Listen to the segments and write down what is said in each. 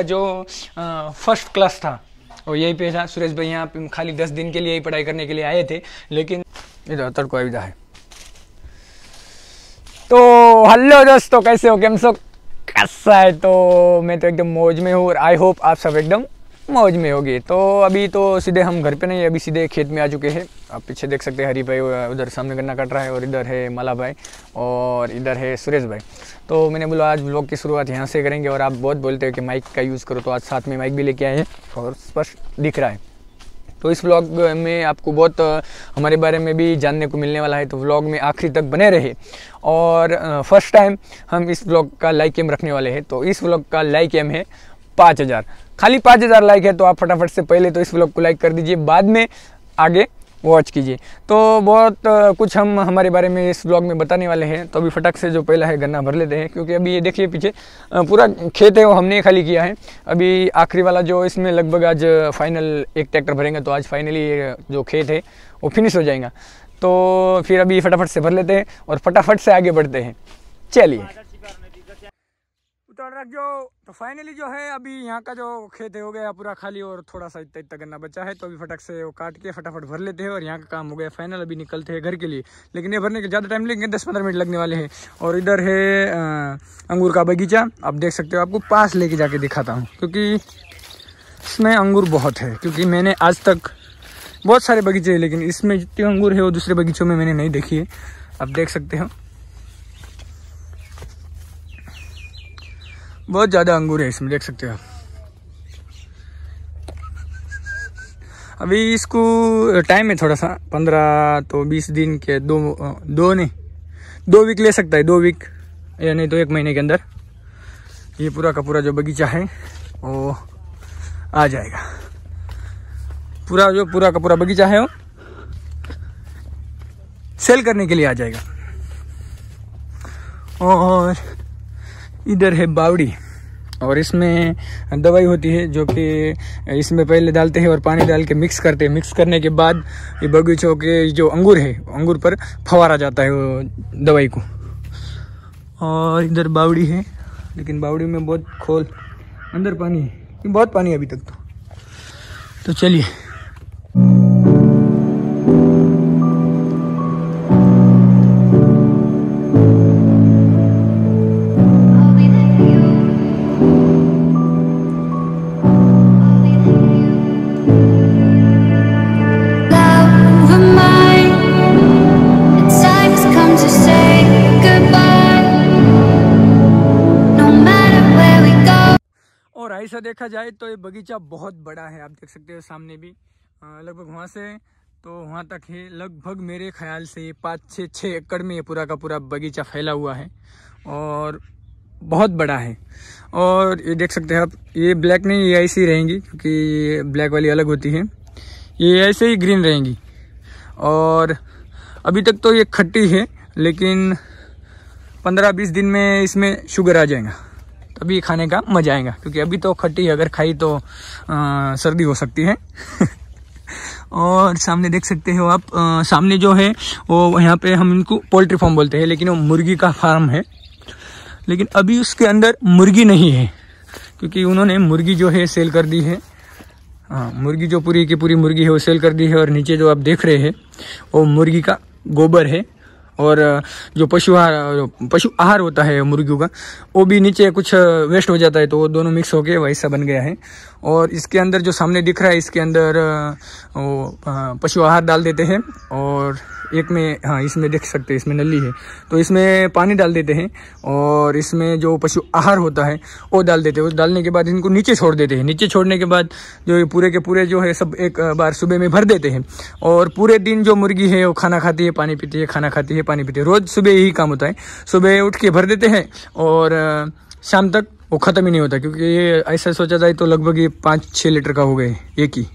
का जो first class था और यही पे था सुरेश भाई यहाँ खाली दस दिन के लिए ही पढ़ाई करने के लिए आए थे लेकिन इधर तड़को अविदा है तो हेलो दोस्तों कैसे हो सो कैसा है तो मैं तो एकदम मौज में हूँ और आई होप आप सब एकदम मौज में होगी तो अभी तो सीधे हम घर पे नहीं अभी सीधे खेत में आ चुके हैं आप पीछे देख सकते हैं हरी भाई उधर सामने गन्ना कट रहा है और इधर है माला भाई और इधर है सुरेश भाई तो मैंने बोला आज ब्लॉग की शुरुआत यहाँ से करेंगे और आप बहुत बोलते हो कि माइक का यूज़ करो तो आज साथ में माइक भी लेके आए हैं और स्पष्ट दिख रहा है तो इस व्लॉग में आपको बहुत हमारे बारे में भी जानने को मिलने वाला है तो व्लॉग में आखिरी तक बने रहे और फर्स्ट टाइम हम इस व्लॉग का लाइक एम रखने वाले हैं तो इस व्लॉग का लाइक एम है पाँच हज़ार खाली पाँच हज़ार लाइक है तो आप फटाफट से पहले तो इस ब्लॉग को लाइक कर दीजिए बाद में आगे वॉच कीजिए तो बहुत कुछ हम हमारे बारे में इस ब्लॉग में बताने वाले हैं तो अभी फटक से जो पहला है गन्ना भर लेते हैं क्योंकि अभी ये देखिए पीछे पूरा खेत है वो हमने खाली किया है अभी आखिरी वाला जो इसमें लगभग आज फाइनल एक ट्रैक्टर भरेंगे तो आज फाइनली ये जो खेत है वो फिनिश हो जाएगा तो फिर अभी फटाफट से भर लेते हैं और फटाफट से आगे बढ़ते हैं चलिए और जो तो फाइनली जो है अभी यहाँ का जो खेत हो गया पूरा खाली और थोड़ा सा इतना इतना गन्ना बचा है तो अभी फटक से वो काट के फटाफट भर लेते हैं और यहाँ का काम हो गया फाइनल अभी निकलते हैं घर के लिए लेकिन ये भरने के ज़्यादा टाइम लेंगे दस पंद्रह मिनट लगने वाले हैं और इधर है अंगूर का बगीचा आप देख सकते हो आपको पास लेके जाके दिखाता हूँ क्योंकि इसमें अंगूर बहुत है क्योंकि मैंने आज तक बहुत सारे बगीचे हैं लेकिन इसमें जितने अंगूर है वो दूसरे बगीचों में मैंने नहीं देखी है आप देख सकते हो बहुत ज़्यादा अंगूर है इसमें देख सकते हो आप अभी इसको टाइम है थोड़ा सा पंद्रह तो बीस दिन के दो दो नहीं दो वीक ले सकता है दो वीक या नहीं तो एक महीने के अंदर ये पूरा का पूरा जो बगीचा है वो आ जाएगा पूरा जो पूरा का पूरा बगीचा है वो सेल करने के लिए आ जाएगा और इधर है बावड़ी और इसमें दवाई होती है जो कि इसमें पहले डालते हैं और पानी डाल के मिक्स करते हैं मिक्स करने के बाद ये बगीचों के जो अंगूर है अंगूर पर फवारा जाता है वो दवाई को और इधर बावड़ी है लेकिन बावड़ी में बहुत खोल अंदर पानी है बहुत पानी है अभी तक तो, तो चलिए ऐसा देखा जाए तो ये बगीचा बहुत बड़ा है आप देख सकते हो सामने भी लगभग वहाँ से तो वहाँ तक है लगभग मेरे ख्याल से ये पाँच छः छः एकड़ में ये पूरा का पूरा बगीचा फैला हुआ है और बहुत बड़ा है और ये देख सकते हैं आप ये ब्लैक नहीं ये ऐसी रहेंगी क्योंकि ये ब्लैक वाली अलग होती है ये ऐसे ही ग्रीन रहेंगी और अभी तक तो ये खट्टी है लेकिन पंद्रह बीस दिन में इसमें शुगर आ जाएगा तभी खाने का मजा आएगा क्योंकि अभी तो खट्टी अगर खाई तो आ, सर्दी हो सकती है और सामने देख सकते हो आप आ, सामने जो है वो यहाँ पे हम इनको पोल्ट्री फार्म बोलते हैं लेकिन वो मुर्गी का फार्म है लेकिन अभी उसके अंदर मुर्गी नहीं है क्योंकि उन्होंने मुर्गी जो है सेल कर दी है हाँ मुर्गी जो पूरी की पूरी मुर्गी है वो सेल कर दी है और नीचे जो आप देख रहे हैं वो मुर्गी का गोबर है और जो पशु आहार पशु आहार होता है मुर्गियों का वो भी नीचे कुछ वेस्ट हो जाता है तो वो दोनों मिक्स होके वैसा बन गया है और इसके अंदर जो सामने दिख रहा है इसके अंदर वो पशु आहार डाल देते हैं और एक में हाँ इसमें देख सकते हैं इसमें नली है तो इसमें पानी डाल देते हैं और इसमें जो पशु आहार होता है वो डाल देते हैं उस डालने के बाद इनको नीचे छोड़ देते हैं नीचे छोड़ने के बाद जो ये पूरे के पूरे जो है सब एक बार सुबह में भर देते हैं और पूरे दिन जो मुर्गी है वो खाना खाती है पानी पीती है खाना खाती है पानी पीती है रोज़ सुबह यही काम होता है सुबह उठ के भर देते हैं और शाम तक वो ख़त्म ही नहीं होता क्योंकि ये ऐसा सोचा जाए तो लगभग ये पाँच छः लीटर का हो गए एक ही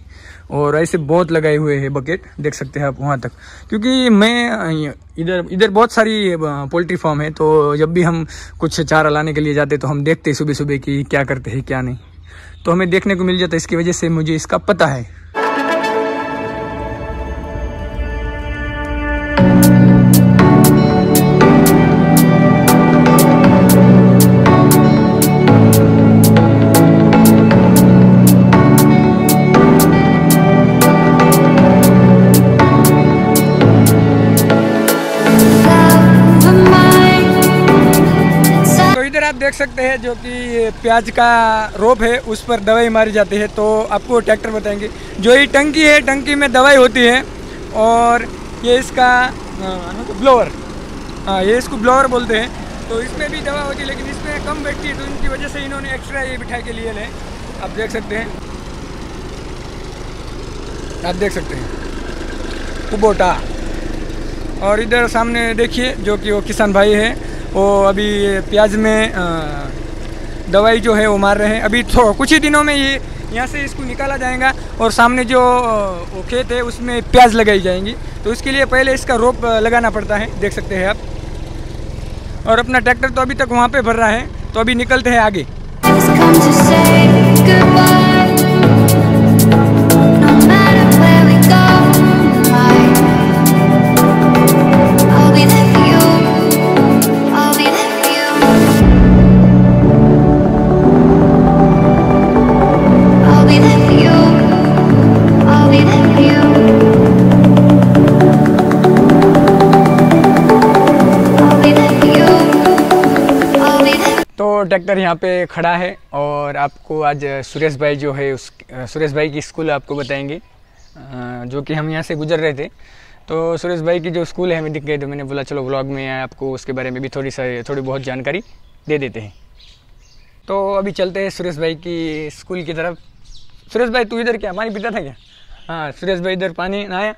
और ऐसे बहुत लगाए हुए हैं बकेट देख सकते हैं आप वहाँ तक क्योंकि मैं इधर इधर बहुत सारी पोल्ट्री फार्म है तो जब भी हम कुछ चारा लाने के लिए जाते तो हम देखते हैं सुबह सुबह कि क्या करते हैं क्या नहीं तो हमें देखने को मिल जाता है इसकी वजह से मुझे इसका पता है सकते हैं जो कि प्याज का रोप है उस पर दवाई मारी जाती है तो आपको ट्रैक्टर बताएंगे जो ये टंकी है टंकी में दवाई होती है और ये इसका ब्लोअर हाँ ये इसको ब्लोअर बोलते हैं तो इसमें भी दवा होती है लेकिन इसमें कम बैठती है तो इनकी वजह से इन्होंने एक्स्ट्रा ये बिठाई के लिए लें आप देख सकते हैं आप देख सकते हैं कुबोटा और इधर सामने देखिए जो कि वो किसान भाई है वो अभी प्याज में दवाई जो है वो मार रहे हैं अभी थोड़ा तो कुछ ही दिनों में ये यहाँ से इसको निकाला जाएगा और सामने जो खेत है उसमें प्याज लगाई जाएंगी तो इसके लिए पहले इसका रोप लगाना पड़ता है देख सकते हैं आप और अपना ट्रैक्टर तो अभी तक वहाँ पे भर रहा है तो अभी निकलते हैं आगे ट्रैक्टर यहाँ पे खड़ा है और आपको आज सुरेश भाई जो है उस सुरेश भाई की स्कूल आपको बताएंगे जो कि हम यहाँ से गुजर रहे थे तो सुरेश भाई की जो स्कूल है हमें दिख गए तो मैंने बोला चलो ब्लॉग में आपको उसके बारे में भी थोड़ी सा थोड़ी बहुत जानकारी दे देते हैं तो अभी चलते हैं सुरेश भाई की स्कूल की तरफ सुरेश भाई तू इधर क्या पानी पीता था क्या हाँ सुरेश भाई इधर पानी नहाया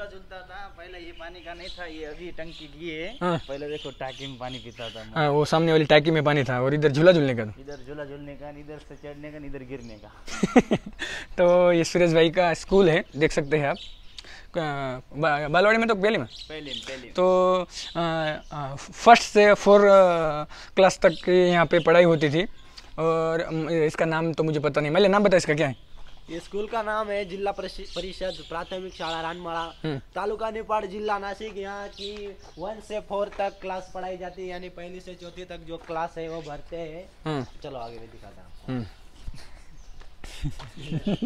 चूल्हा झुकता था पहले ये पानी का नहीं था ये अभी टंकी की है हाँ। पहले देखो टाकी में पानी पीता था हाँ, वो सामने वाली टाकी में पानी था और इधर झूला झूलने का इधर झूला झूलने का इधर से चढ़ने का इधर गिरने का तो ये सुरेश भाई का स्कूल है देख सकते हैं आप बालवाड़ी में तो पहले में पहले पहले तो फर्स्ट से फोर क्लास तक यहाँ पे पढ़ाई होती थी और इसका नाम तो मुझे पता नहीं मैंने नाम बता इसका क्या है ये स्कूल का नाम है जिला परिषद प्राथमिक शाला रानमाड़ा हम्म। तालुका निपाड़ जिला नासिक यहाँ की वन से फोर तक क्लास पढ़ाई जाती है यानी पहली से चौथी तक जो क्लास है वो भरते है हम्म। चलो आगे भी दिखाता हूँ हम्म।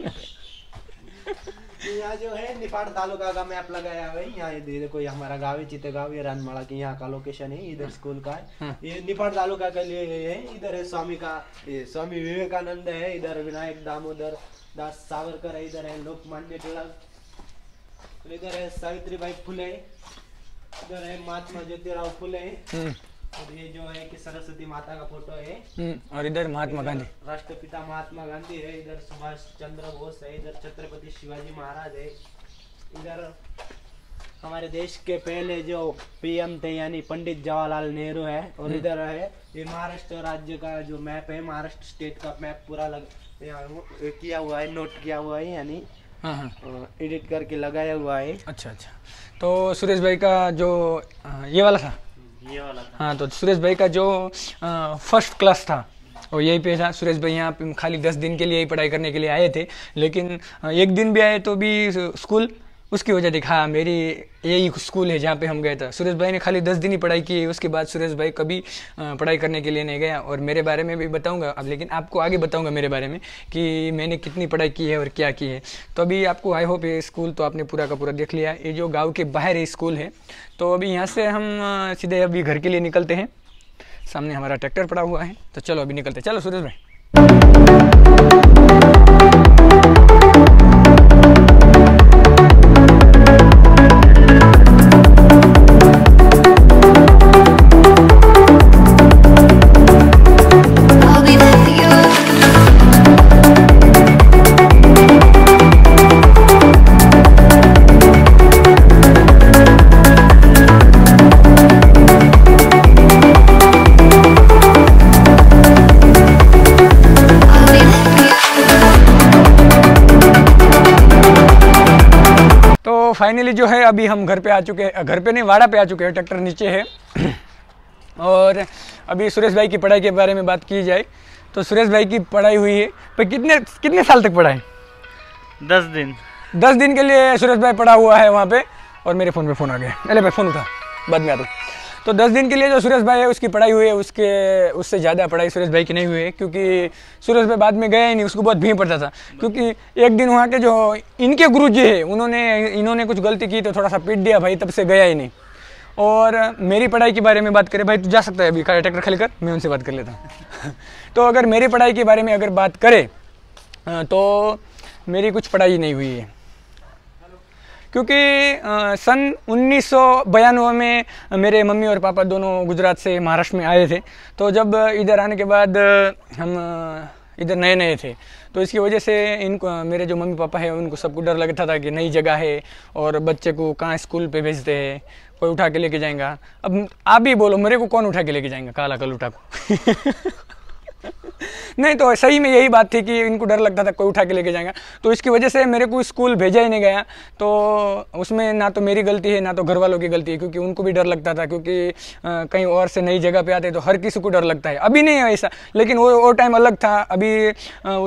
यहाँ जो है निपाड़ तालुका का मैप लगाया हुआ है यहाँ ये देखो ये हमारा गाँव है गाँव ये रानमाड़ा की यहाँ का लोकेशन है इधर स्कूल का है ये निपाड़ तालुका के लिए है इधर है स्वामी का स्वामी विवेकानंद है इधर विनायक दामोदर दास सावरकर इधर है लोकमान्य टिलक इधर है सावित्रीबाई फुले इधर है महात्मा ज्योतिराव फुले हम्म। और ये जो है कि सरस्वती माता का फोटो है हम्म, और इधर महात्मा गांधी राष्ट्रपिता महात्मा गांधी है इधर सुभाष चंद्र बोस है इधर छत्रपति शिवाजी महाराज है इधर हमारे देश के पहले जो पीएम थे यानी पंडित जवाहरलाल नेहरू है और हम्म। इधर है ये महाराष्ट्र राज्य का जो मैप है महाराष्ट्र स्टेट का मैप पूरा लग किया हुआ है नोट किया हुआ है यानी एडिट हाँ, हाँ। करके लगाया हुआ है अच्छा अच्छा तो सुरेश भाई का जो ये वाला था ये वाला था हाँ तो सुरेश भाई का जो फर्स्ट क्लास था और यही पे था सुरेश भाई यहाँ खाली दस दिन के लिए ही पढ़ाई करने के लिए आए थे लेकिन एक दिन भी आए तो भी स्कूल उसकी वजह देखा हाँ, मेरी यही स्कूल है जहाँ पे हम गए थे सुरेश भाई ने खाली दस दिन ही पढ़ाई की उसके बाद सुरेश भाई कभी पढ़ाई करने के लिए नहीं गया और मेरे बारे में भी बताऊँगा अब लेकिन आपको आगे बताऊँगा मेरे बारे में कि मैंने कितनी पढ़ाई की है और क्या की है तो अभी आपको आई होप ये स्कूल तो आपने पूरा का पूरा देख लिया ये जो गाँव के बाहर ये स्कूल है तो अभी यहाँ से हम सीधे अभी घर के लिए निकलते हैं सामने हमारा ट्रैक्टर पड़ा हुआ है तो चलो अभी निकलते चलो सुरेश भाई फाइनली जो है अभी हम घर पे आ चुके हैं घर पे नहीं वाड़ा पे आ चुके हैं ट्रैक्टर नीचे है और अभी सुरेश भाई की पढ़ाई के बारे में बात की जाए तो सुरेश भाई की पढ़ाई हुई है पर कितने कितने साल तक पढ़ाए दस दिन दस दिन के लिए सुरेश भाई पढ़ा हुआ है वहाँ पे और मेरे फ़ोन पे फ़ोन आ गया अरे भाई फ़ोन उठा बाद में आता तो दस दिन के लिए जो सुरेश भाई है उसकी पढ़ाई हुई है उसके उससे ज़्यादा पढ़ाई सुरेश भाई की नहीं हुई है क्योंकि सुरेश भाई बाद में गया ही नहीं उसको बहुत भीड़ पड़ता था क्योंकि एक दिन वहाँ के जो इनके गुरु जी है उन्होंने इन्होंने कुछ गलती की तो थोड़ा सा पीट दिया भाई तब से गया ही नहीं और मेरी पढ़ाई के बारे में बात करें भाई तू जा सकता है अभी ट्रैक्टर खाली कर मैं उनसे बात कर लेता तो अगर मेरी पढ़ाई के बारे में अगर बात करें तो मेरी कुछ पढ़ाई नहीं हुई है क्योंकि सन उन्नीस में मेरे मम्मी और पापा दोनों गुजरात से महाराष्ट्र में आए थे तो जब इधर आने के बाद हम इधर नए नए थे तो इसकी वजह से इनको मेरे जो मम्मी पापा है उनको सबको डर लगता था कि नई जगह है और बच्चे को कहाँ स्कूल पे भेजते हैं कोई उठा के लेके जाएगा अब आप भी बोलो मेरे को कौन उठा के लेके जाएगा काला कल उठा को नहीं तो सही में यही बात थी कि इनको डर लगता था कोई उठा के लेके जाएगा तो इसकी वजह से मेरे को स्कूल भेजा ही नहीं गया तो उसमें ना तो मेरी गलती है ना तो घर वालों की गलती है क्योंकि उनको भी डर लगता था क्योंकि कहीं और से नई जगह पर आते तो हर किसी को डर लगता है अभी नहीं है ऐसा लेकिन वो वो टाइम अलग था अभी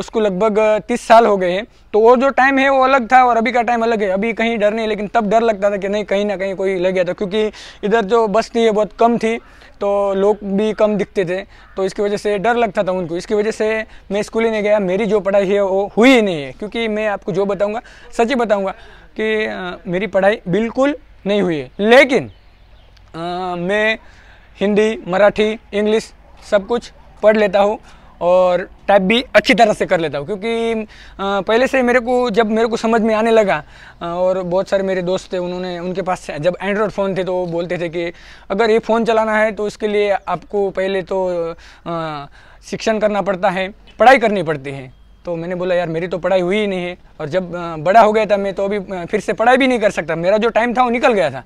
उसको लगभग तीस साल हो गए हैं तो वो जो टाइम है वो अलग था और अभी का टाइम अलग है अभी कहीं डर नहीं लेकिन तब डर लगता था कि नहीं कहीं ना कहीं कोई लग गया था क्योंकि इधर जो बस्ती है बहुत कम थी तो लोग भी कम दिखते थे तो इसकी वजह से डर लगता था उनको इस जिसकी वजह से मैं स्कूल ही नहीं गया मेरी जो पढ़ाई है वो हुई ही नहीं है क्योंकि मैं आपको जो बताऊँगा सच ही बताऊँगा कि आ, मेरी पढ़ाई बिल्कुल नहीं हुई है लेकिन आ, मैं हिंदी मराठी इंग्लिश सब कुछ पढ़ लेता हूँ और टाइप भी अच्छी तरह से कर लेता हूँ क्योंकि पहले से मेरे को जब मेरे को समझ में आने लगा और बहुत सारे मेरे दोस्त थे उन्होंने उनके पास जब एंड्रॉयड फ़ोन थे तो वो बोलते थे कि अगर ये फ़ोन चलाना है तो उसके लिए आपको पहले तो शिक्षण करना पड़ता है पढ़ाई करनी पड़ती है तो मैंने बोला यार मेरी तो पढ़ाई हुई ही नहीं है और जब बड़ा हो गया था मैं तो अभी फिर से पढ़ाई भी नहीं कर सकता मेरा जो टाइम था वो निकल गया था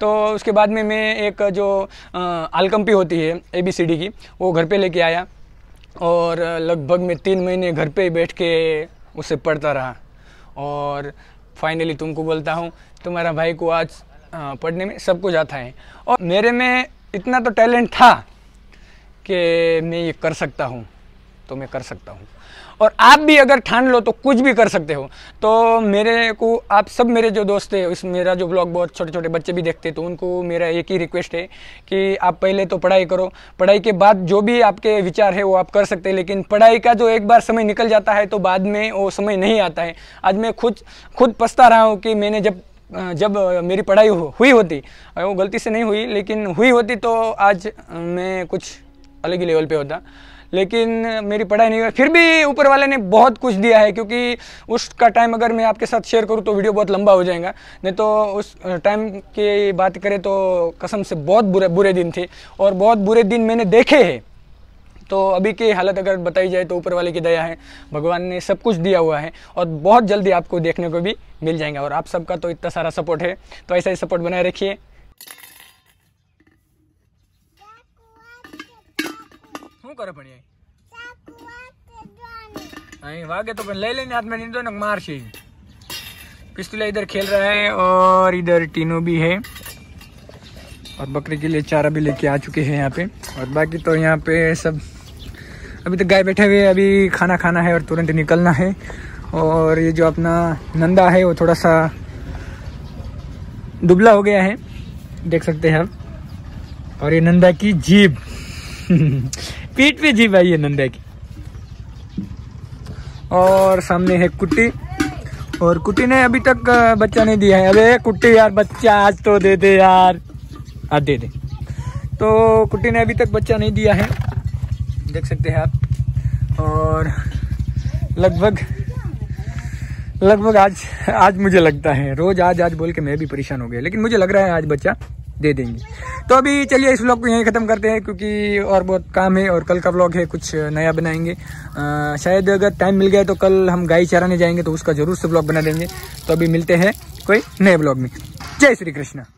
तो उसके बाद में मैं एक जो आलकम्पी होती है ए बी सी डी की वो घर पे लेके आया और लगभग मैं तीन महीने घर पे ही बैठ के उसे पढ़ता रहा और फाइनली तुमको बोलता हूँ तुम्हारा भाई को आज पढ़ने में सब कुछ आता है और मेरे में इतना तो टैलेंट था कि मैं ये कर सकता हूँ तो मैं कर सकता हूँ और आप भी अगर ठान लो तो कुछ भी कर सकते हो तो मेरे को आप सब मेरे जो दोस्त है उस मेरा जो ब्लॉग बहुत छोटे छोटे बच्चे भी देखते हैं तो उनको मेरा एक ही रिक्वेस्ट है कि आप पहले तो पढ़ाई करो पढ़ाई के बाद जो भी आपके विचार है वो आप कर सकते हैं लेकिन पढ़ाई का जो एक बार समय निकल जाता है तो बाद में वो समय नहीं आता है आज मैं खुद खुद पछता रहा हूँ कि मैंने जब जब मेरी पढ़ाई हुई होती वो गलती से नहीं हुई लेकिन हुई होती तो आज मैं कुछ अलग ही लेवल पर होता लेकिन मेरी पढ़ाई नहीं हुई फिर भी ऊपर वाले ने बहुत कुछ दिया है क्योंकि उसका टाइम अगर मैं आपके साथ शेयर करूँ तो वीडियो बहुत लंबा हो जाएगा नहीं तो उस टाइम की बात करें तो कसम से बहुत बुरे बुरे दिन थे और बहुत बुरे दिन मैंने देखे है तो अभी की हालत अगर बताई जाए तो ऊपर वाले की दया है भगवान ने सब कुछ दिया हुआ है और बहुत जल्दी आपको देखने को भी मिल जाएंगे और आप सबका तो इतना सारा सपोर्ट है तो ऐसा ही सपोर्ट बनाए रखिए હું કરે પણ અહીં वागे तो પણ લઈ લઈને હાથ में નીંદો ને मारशी पिस्तूला इधर खेल रहा है और इधर टीनू भी है और बकरी के लिए चारा भी लेके आ चुके हैं यहाँ पे और बाकी तो यहाँ पे सब अभी तो गाय बैठे हुए अभी खाना खाना है और तुरंत निकलना है और ये जो अपना नंदा है वो थोड़ा सा दुबला हो गया है देख सकते हैं आप और ये नंदा की जीभ पीठ पे जीप आई है नंदा की और सामने है कुट्टी और कुट्टी ने अभी तक बच्चा नहीं दिया है अरे कुट्टी यार बच्चा आज तो दे दे यार आज हाँ, दे दे तो कुट्टी ने अभी तक बच्चा नहीं दिया है देख सकते हैं आप और लगभग लगभग आज आज मुझे लगता है रोज आज आज बोल के मैं भी परेशान हो गया लेकिन मुझे लग रहा है आज बच्चा दे देंगे तो अभी चलिए इस व्लॉग को यहीं ख़त्म करते हैं क्योंकि और बहुत काम है और कल का व्लॉग है कुछ नया बनाएंगे आ, शायद अगर टाइम मिल गया तो कल हम गाय चराने जाएंगे तो उसका ज़रूर से ब्लॉग बना देंगे तो अभी मिलते हैं कोई नए ब्लॉग में जय श्री कृष्णा